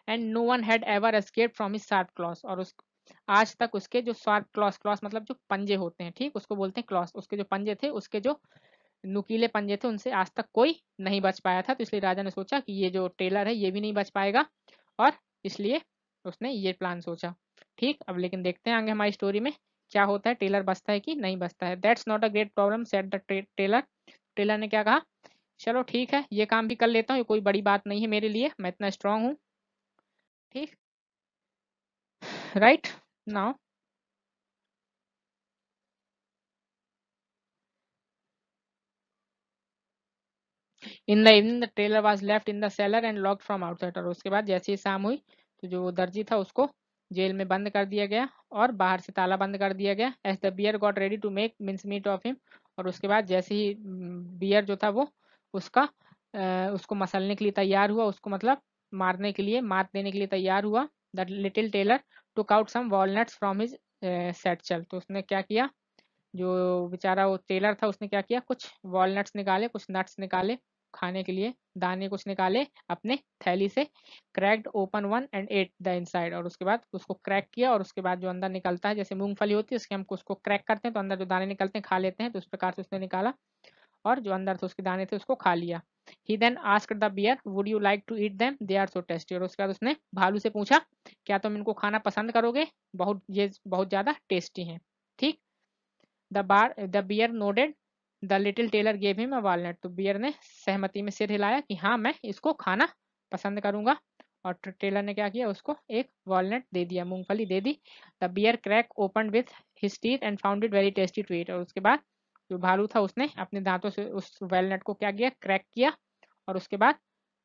S1: and no one had ever escape from his sharp claws और उस आज तक उसके जो शार्प क्लॉस क्लॉस मतलब जो पंजे होते हैं ठीक उसको बोलते हैं क्लॉस उसके जो पंजे थे उसके जो नुकीले पंजे थे उनसे आज तक कोई नहीं बच पाया था तो इसलिए राजा ने सोचा कि ये जो टेलर है ये भी नहीं बच पाएगा और इसलिए उसने ये प्लान सोचा ठीक अब लेकिन देखते हैं आगे हमारी स्टोरी में क्या होता है टेलर बसता है कि नहीं बसता है that's not a great problem said the tailor tailor ने क्या कहा चलो ठीक है ये काम भी कर लेता हूँ ये कोई बड़ी बात नहीं है मेरे लिए मैं इतना स्ट्रांग हूँ ठीक right now in the evening the tailor was left in the cellar and lock from outsider उसके बाद जैसे ही शाम हुई तो जो दर्जी था उसको जेल में बंद कर दिया गया और बाहर से ताला बंद कर दिया गया as the bear got ready to make mince meat of him और उसके बाद जैसे ही बियर जो था वो उसका उसको मसलने के लिए तैयार हुआ उसको मतलब मारने के लिए मार देने के लिए तैयार हुआ the little tailor took out some walnuts from his satchel तो उसने क्या किया जो बेचारा वो टेलर था उसने क्या किया कुछ वॉलट्स निकाले कुछ नट्स निकाले खाने के लिए दाने कुछ निकाले अपने थैली से cracked open one and ate the inside और उसके बाद उसको क्रैक किया और उसके बाद जो अंदर निकलता है जैसे मूंगफली होती है उसके हम उसको क्रैक करते हैं तो अंदर जो दाने निकलते हैं खा लेते हैं तो उस प्रकार से उसने निकाला और जो अंदर थे उसके दाने थे उसको खा लिया he then ask the bear would you like to eat them they are so tasty और उसके बाद उसने भालू से पूछा क्या तुम इनको खाना पसंद करोगे बहुत ये बहुत ज़्यादा टेस्टी है ठीक the bar the bear nodded the little tailor gave him a walnut तो बियर ने सहमति में सिर हिलाया कि हाँ मैं इसको खाना पसंद करूंगा और टेलर ने क्या किया उसको एक वॉलनट दे दिया मूंगफली दे दी the bear crack open with his and found it very tasty to it और उसके बाद जो भालू था उसने अपने दांतों से उस वॉलनट को क्या किया क्रैक किया और उसके बाद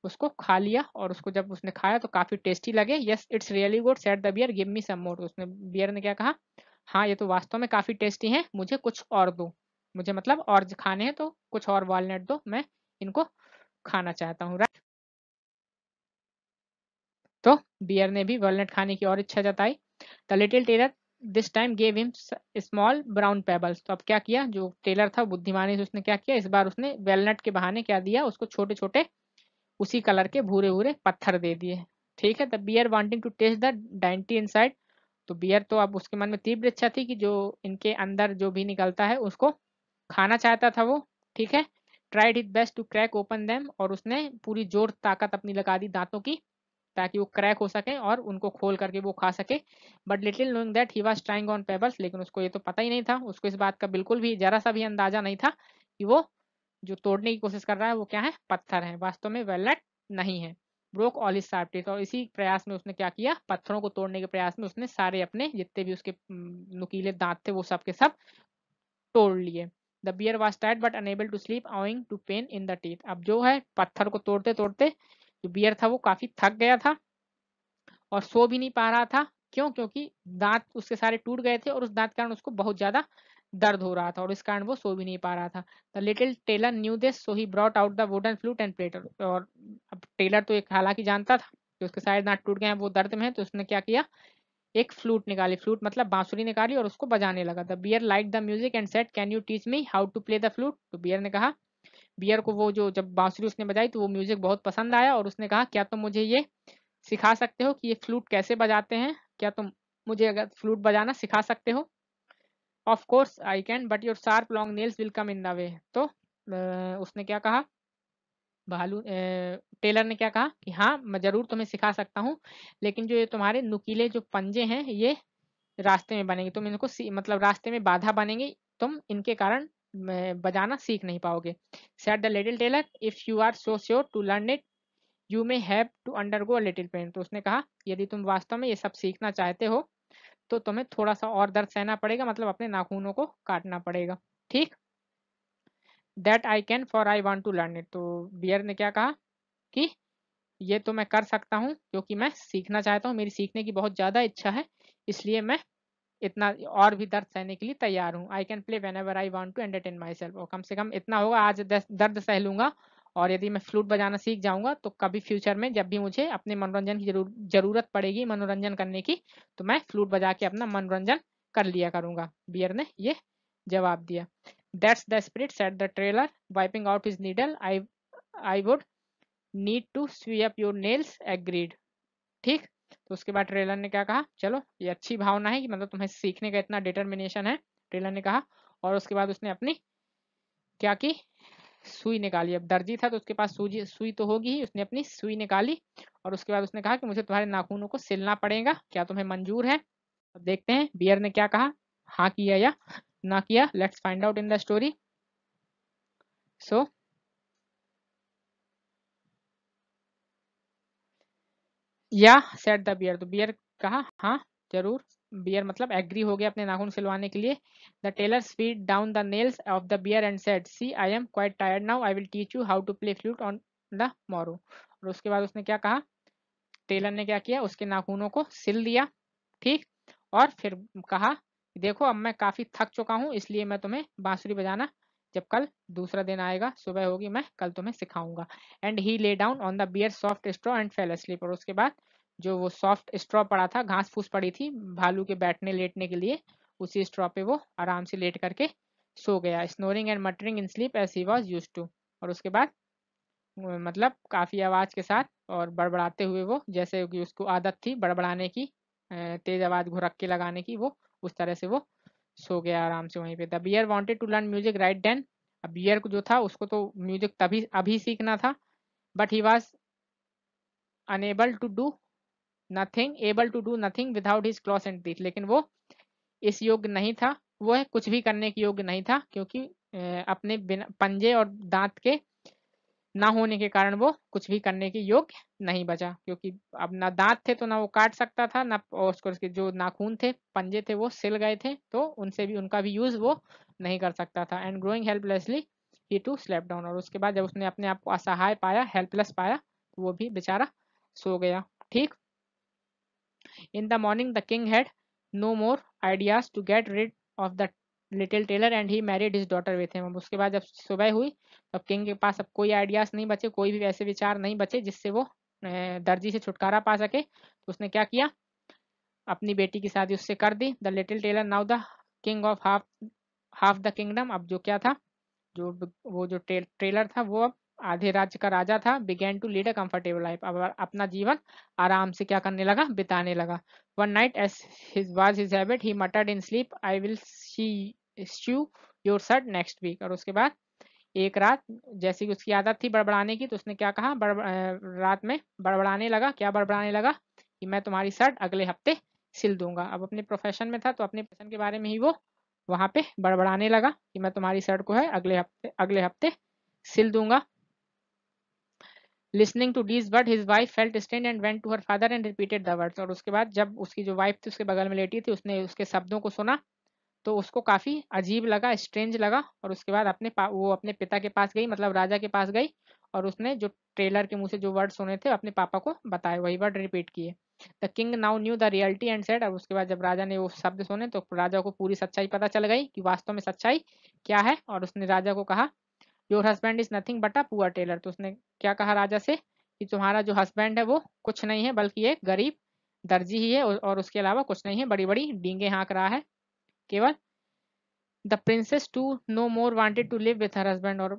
S1: उसको खा लिया और उसको जब उसने खाया तो काफी टेस्टी लगे yes it's really good said the bear give me some more उसने बियर ने क्या कहा हाँ ये तो वास्तव में काफी टेस्टी है मुझे कुछ और दो मुझे मतलब और खाने हैं तो कुछ और वॉलनट दो मैं इनको खाना चाहता हूँ राइट तो बियर ने भी वॉलनट खाने की और इच्छा जताई the little tailor this time gave him small brown pebbles तो अब क्या किया जो टेलर था बुद्धिमानी से उसने क्या किया इस बार उसने वेलनट के बहाने क्या दिया उसको छोटे छोटे उसी कलर के भूरे भूरे पत्थर दे दिए ठीक है the bear wanting to taste the dainty in तो बियर तो अब उसके मन में तीव्र इच्छा थी कि जो इनके अंदर जो भी निकलता है उसको खाना चाहता था वो ठीक है tried his best to crack open them और उसने पूरी जोर ताकत अपनी लगा दी दांतों की ताकि वो क्रैक हो सके और उनको खोल करके वो खा सके but little knowing that he was trying on pebbles लेकिन उसको ये तो पता ही नहीं था उसको इस बात का बिल्कुल भी जरा सा भी अंदाजा नहीं था कि वो जो तोड़ने की कोशिश कर रहा है वो क्या है पत्थर है वास्तव में वेलट नहीं है ब्रोक ऑल इज सार्पटिस और इसी प्रयास में उसने क्या किया पत्थरों को तोड़ने के प्रयास में उसने सारे अपने जितने भी उसके नुकीले दांत थे वो सबके सब तोड़ लिए द बियर वॉज टाइट but unable to sleep owing to pain in the teeth अब जो है पत्थर को तोड़ते तोड़ते जो बियर था वो काफी थक गया था और सो भी नहीं पा रहा था क्यों क्योंकि दांत उसके सारे टूट गए थे और उस दांत कारण उसको बहुत ज्यादा दर्द हो रहा था और इस कारण वो सो भी नहीं पा रहा था the little tailor knew this so he brought out the wooden flute and played और अब टेलर तो एक हालांकि जानता था कि उसके सारे दांत टूट गए हैं वो दर्द में है तो उसने क्या किया एक फ्लूट निकाली फ्लूट मतलब बांसुरी निकाली और उसको बजाने लगा the bear like the music and said can you teach me how to play the flute तो बियर ने कहा बियर को वो जो जब बांसुरी उसने बजाई तो वो म्यूजिक बहुत पसंद आया और उसने कहा क्या तुम तो मुझे ये सिखा सकते हो कि ये फ्लूट कैसे बजाते हैं क्या तुम तो मुझे अगर फ्लूट बजाना सिखा सकते हो of course I can but your sharp long nails will come in the way तो उसने क्या कहा भालू टेलर ने क्या कहा कि हाँ मैं जरूर तुम्हें सिखा सकता हूँ लेकिन जो ये तुम्हारे नुकीले जो पंजे हैं ये रास्ते में बनेंगे तुम इनको मतलब रास्ते में बाधा बनेंगे तुम इनके कारण बजाना सीख नहीं पाओगे said the little tailor if you are so sure to learn it you may have to undergo little pain तो उसने कहा यदि तुम वास्तव में ये सब सीखना चाहते हो तो तुम्हें थोड़ा सा और दर्द सहना पड़ेगा मतलब अपने नाखूनों को काटना पड़ेगा ठीक that I can for I want to learn it तो बियर ने क्या कहा कि ये तो मैं कर सकता हूँ क्योंकि मैं सीखना चाहता हूँ मेरी सीखने की बहुत ज़्यादा इच्छा है इसलिए मैं इतना और भी दर्द सहने के लिए तैयार हूँ I can play whenever I want to entertain myself और कम से कम इतना होगा आज दर्द सह लूंगा और यदि मैं फ्लूट बजाना सीख जाऊंगा तो कभी फ्यूचर में जब भी मुझे अपने मनोरंजन की जरूर जरूरत पड़ेगी मनोरंजन करने की तो मैं फ्लूट बजा के अपना मनोरंजन कर लिया करूंगा बियर ने ये जवाब दिया that's the spirit said the trailer wiping out his needle i i would need to sweep up your nails agreed ठीक तो उसके बाद ट्रेलर ने क्या कहा चलो ये अच्छी भावना है कि मतलब तुम्हें सीखने का इतना डिटर्मिनेशन है ट्रेलर ने कहा और उसके बाद उसने अपनी क्या की सुई निकाली अब दर्जी था तो उसके पास सूजी सुई तो होगी ही उसने अपनी सुई निकाली और उसके बाद उसने कहा कि मुझे तुम्हारे नाखूनों को सिलना पड़ेगा क्या तुम्हें मंजूर है अब देखते हैं बियर ने क्या कहा हाँ किया या ना किया let's find out in the story so yeah said the bear तो बियर कहा हाँ जरूर बियर मतलब एग्री हो गया अपने नाखून सिलवाने के लिए the tailor speed down the nails of the bear and said see I am quite tired now I will teach you how to play flute on the morrow और उसके बाद उसने क्या कहा टेलर ने क्या किया उसके नाखूनों को सिल दिया ठीक और फिर कहा देखो अब मैं काफ़ी थक चुका हूँ इसलिए मैं तुम्हें बांसुरी बजाना जब कल दूसरा दिन आएगा सुबह होगी मैं कल तुम्हें सिखाऊंगा and he lay down on the bear soft straw and fell asleep उसके बाद जो वो सॉफ्ट स्ट्रॉ पड़ा था घास फूस पड़ी थी भालू के बैठने लेटने के लिए उसी स्ट्रॉ पे वो आराम से लेट करके सो गया snoring and muttering in sleep as he was used to और उसके बाद मतलब काफ़ी आवाज़ के साथ और बड़बड़ाते हुए वो जैसे कि उसको आदत थी बड़बड़ाने की तेज़ आवाज़ घुरक के लगाने की वो उस तरह से वो सो गया आराम से वहीं पे the bear wanted to learn music right then अब बियर को जो था उसको तो म्यूजिक तभी अभी सीखना था but he was unable to do nothing able to do nothing without his claws and teeth लेकिन वो इस योग्य नहीं था वो है कुछ भी करने के योग्य नहीं था क्योंकि अपने बिना पंजे और दांत के ना होने के कारण वो कुछ भी करने के योग्य नहीं बचा क्योंकि अब ना दांत थे तो ना वो काट सकता था ना उसको उसके जो नाखून थे पंजे थे वो सिल गए थे तो उनसे भी उनका भी यूज वो नहीं कर सकता था and growing helplessly he too slumped down और उसके बाद जब उसने अपने आप को असहाय पाया हेल्पलेस पाया तो वो भी बेचारा सो गया ठीक in the morning the king had no more ideas to get rid of the little tailor and he married his daughter with him उसके बाद जब सुबह हुई अब किंग के पास अब कोई आइडियाज नहीं बचे कोई भी वैसे विचार नहीं बचे जिससे वो दर्जी से छुटकारा पा सके तो उसने क्या किया अपनी बेटी की शादी उससे कर दी the little tailor now the king of half half the kingdom अब जो क्या था जो वो जो ट्रे, ट्रेलर था वो अब आधे राज्य का राजा था began to lead a comfortable life अब अपना जीवन आराम से क्या करने लगा बिताने लगा one night as his was his habit he muttered in sleep I will stitch your suit next week और उसके बाद एक रात जैसी कि उसकी आदत थी बड़बड़ाने की तो उसने क्या कहा रात में बड़बड़ाने लगा क्या बड़बड़ाने लगा कि मैं तुम्हारी शर्ट अगले हफ्ते सिल दूंगा अब अपने प्रोफेशन में था तो अपने प्रोफेशन के बारे में ही वो वहाँ पे बड़बड़ाने लगा कि मैं तुम्हारी शर्ट को है अगले हफ्ते अगले हफ्ते सिल दूंगा listening to these word his wife felt stunned and went to her father and repeated the words और उसके बाद जब उसकी जो वाइफ थी उसके बगल में लेटी थी उसने उसके शब्दों को सुना तो उसको काफ़ी अजीब लगा स्ट्रेंज लगा और उसके बाद अपने वो अपने पिता के पास गई मतलब राजा के पास गई और उसने जो ट्रेलर के मुंह से जो वर्ड सुने थे अपने पापा को बताए वही वर्ड रिपीट किए the king now knew the reality and said अब उसके बाद जब राजा ने वो शब्द सुने तो राजा को पूरी सच्चाई पता चल गई कि वास्तव में सच्चाई क्या है और उसने राजा को कहा your husband is nothing but a poor tailor तो उसने क्या कहा राजा से कि तुम्हारा जो हस्बैंड है वो कुछ नहीं है बल्कि एक गरीब दर्जी ही है और उसके अलावा कुछ नहीं है बड़ी बड़ी डींगे हाँक रहा है केवल the princess too no more wanted to live with her husband और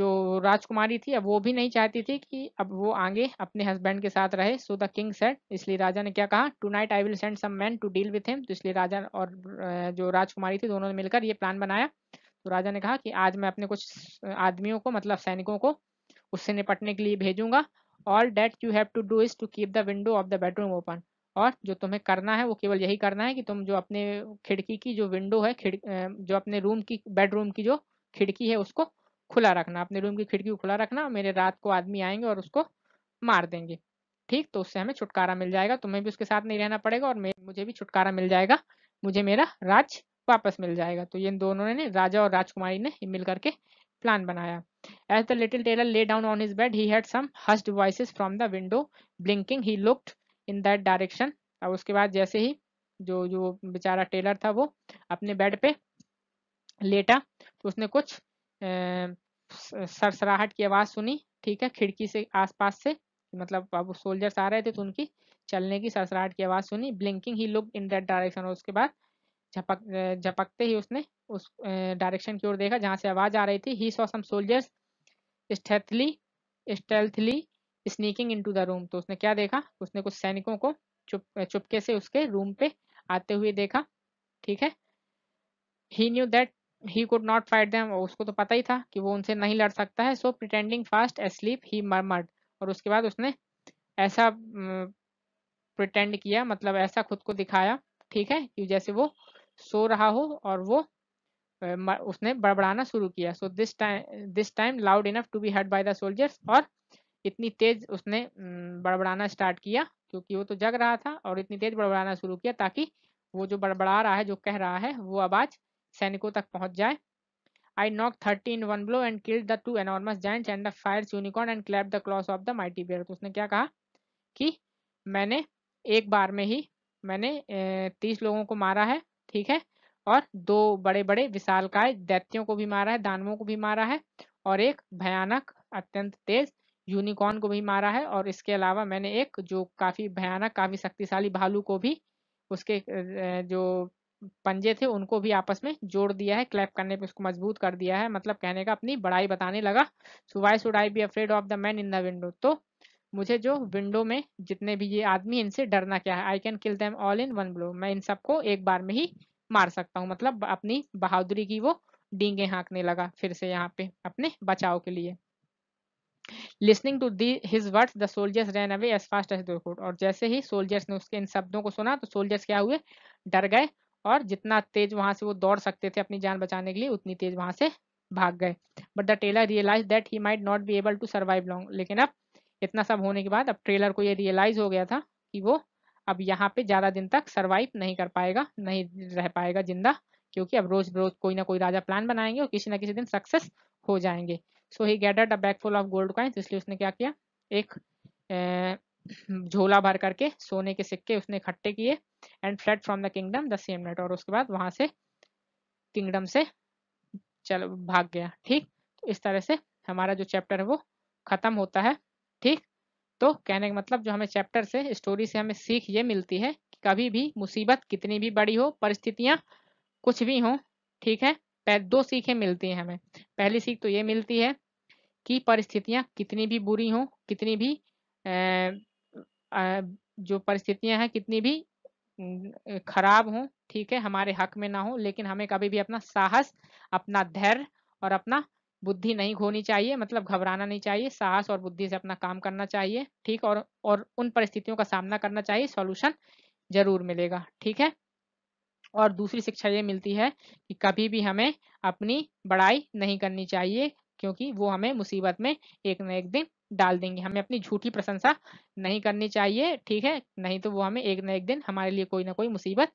S1: जो राजकुमारी थी अब वो भी नहीं चाहती थी कि अब वो आगे अपने हस्बैंड के साथ रहे सो द किंग सेट इसलिए राजा ने क्या कहा tonight I will send some man to deal with him तो इसलिए राजा और जो राजकुमारी थी दोनों ने मिलकर ये प्लान बनाया तो राजा ने कहा कि आज मैं अपने कुछ आदमियों को मतलब सैनिकों को उससे निपटने के लिए भेजूंगा all that you have to do is to keep the window of the bedroom open और जो तुम्हें करना है वो केवल यही करना है कि तुम जो अपने खिड़की की जो विंडो है जो अपने रूम की बेडरूम की जो खिड़की है उसको खुला रखना अपने रूम की खिड़की को खुला रखना मेरे रात को आदमी आएंगे और उसको मार देंगे ठीक तो उससे हमें छुटकारा मिल जाएगा तुम्हें भी उसके साथ नहीं रहना पड़ेगा और मुझे भी छुटकारा मिल जाएगा मुझे मेरा राज वापस मिल जाएगा तो ये दोनों ने राजा और राजकुमारी ने मिल करके प्लान बनाया as the little tailor lay down on his bed he had some hushed voice from the window blinking he looked in that direction और उसके बाद जैसे ही जो जो बेचारा टेलर था वो अपने बेड पे लेटा तो उसने कुछ सरसराहट की आवाज़ सुनी ठीक है खिड़की से आसपास से मतलब अब सोल्जर्स आ रहे थे तो उनकी चलने की सरसराहट की आवाज़ सुनी blinking he look in that direction और उसके बाद झपक झपकते ही उसने उस डायरेक्शन की ओर देखा जहाँ से आवाज़ आ रही थी he saw some soldiers stealthily stealthily sneaking to the room तो उसने क्या देखा उसने कुछ सैनिकों को चुप चुपके से उसके रूम पे आते हुए देखा ठीक है he knew that he could not fight them उसको तो पता ही था कि वो उनसे नहीं लड़ सकता है so pretending fast asleep he murmured और उसके बाद उसने ऐसा प्रिटेंड किया मतलब ऐसा खुद को दिखाया ठीक है कि जैसे वो सो रहा हो और वो उसने बड़बड़ाना शुरू किया so this time this time loud enough to be heard by the soldiers और इतनी तेज उसने बड़बड़ाना स्टार्ट किया क्योंकि वो तो जग रहा था और इतनी तेज बड़बड़ाना शुरू किया ताकि वो जो बड़बड़ा रहा है जो कह रहा है वो आवाज सैनिकों तक पहुंच जाए I knock thirty in one blow and killed the two enormous giants एंड the fierce unicorn and clapped the claws of the mighty तो उसने क्या कहा कि मैंने एक बार में ही मैंने तीस लोगों को मारा है ठीक है और दो बड़े बड़े विशालकाय दैत्यों को भी मारा है दानवों को भी मारा है और एक भयानक अत्यंत तेज यूनिकॉर्न को भी मारा है और इसके अलावा मैंने एक जो काफ़ी भयानक काफ़ी शक्तिशाली भालू को भी उसके जो पंजे थे उनको भी आपस में जोड़ दिया है क्लैप करने पे उसको मजबूत कर दिया है मतलब कहने का अपनी बड़ाई बताने लगा so why should I be afraid of the man in the window तो मुझे जो विंडो में जितने भी ये आदमी इनसे डरना क्या है I can kill them all in one blow मैं इन सबको एक बार में ही मार सकता हूँ मतलब अपनी बहादुरी की वो डींगे हाँकने लगा फिर से यहाँ पे अपने बचाव के लिए listening to the his words the soldiers ran away as fast as they could और जैसे ही सोल्जर्स ने उसके इन शब्दों को सुना तो सोल्जर्स क्या हुए डर गए और जितना तेज वहां से वो दौड़ सकते थे अपनी जान बचाने के लिए उतनी तेज वहां से भाग गए but the tailor realize that he might not be able to survive long लेकिन अब इतना सब होने के बाद अब ट्रेलर को ये रियलाइज हो गया था कि वो अब यहाँ पे ज़्यादा दिन तक सर्वाइव नहीं कर पाएगा नहीं रह पाएगा जिंदा क्योंकि अब रोज रोज कोई ना कोई राजा प्लान बनाएंगे और किसी ना किसी दिन सक्सेस हो जाएंगे so he gathered a bag full of gold coins इसलिए उसने क्या किया एक झोला भर करके सोने के सिक्के उसने इकट्ठे किए and fled from the kingdom the same night और उसके बाद वहां से किंगडम से चल भाग गया ठीक तो इस तरह से हमारा जो चैप्टर है वो खत्म होता है ठीक तो कहने का मतलब जो हमें चैप्टर से स्टोरी से हमें सीख ये मिलती है कि कभी भी मुसीबत कितनी भी बड़ी हो परिस्थितियां कुछ भी हो ठीक है दो सीखें मिलती हैं हमें पहली सीख तो ये मिलती है कि परिस्थितियां कितनी भी बुरी हों कितनी भी जो परिस्थितियां हैं कितनी भी खराब हों ठीक है हमारे हक में ना हो लेकिन हमें कभी भी अपना साहस अपना धैर्य और अपना बुद्धि नहीं खोनी चाहिए मतलब घबराना नहीं चाहिए साहस और बुद्धि से अपना काम करना चाहिए ठीक और और उन परिस्थितियों का सामना करना चाहिए सॉल्यूशन जरूर मिलेगा ठीक है और दूसरी शिक्षा ये मिलती है कि कभी भी हमें अपनी बड़ाई नहीं करनी चाहिए क्योंकि वो हमें मुसीबत में एक न एक दिन डाल देंगे हमें अपनी झूठी प्रशंसा नहीं करनी चाहिए ठीक है नहीं तो वो हमें एक न एक दिन हमारे लिए कोई ना कोई मुसीबत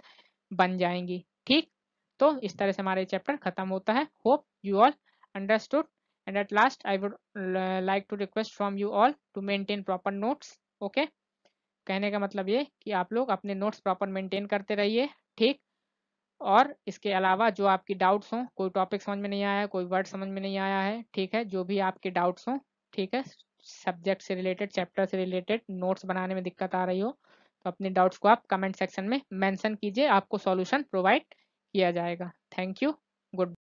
S1: बन जाएंगी ठीक तो इस तरह से हमारा चैप्टर खत्म होता है hope you all understood and at last i would like to request from you all to maintain proper notes okay कहने का मतलब ये कि आप लोग अपने नोट्स प्रॉपर मेंटेन करते रहिए ठीक और इसके अलावा जो आपकी डाउट्स हों कोई टॉपिक समझ में नहीं आया है कोई वर्ड समझ में नहीं आया है ठीक है जो भी आपके डाउट्स हों ठीक है सब्जेक्ट से रिलेटेड चैप्टर से रिलेटेड नोट्स बनाने में दिक्कत आ रही हो तो अपने डाउट्स को आप कमेंट सेक्शन में मैंशन कीजिए आपको सॉल्यूशन प्रोवाइड किया जाएगा थैंक यू गुड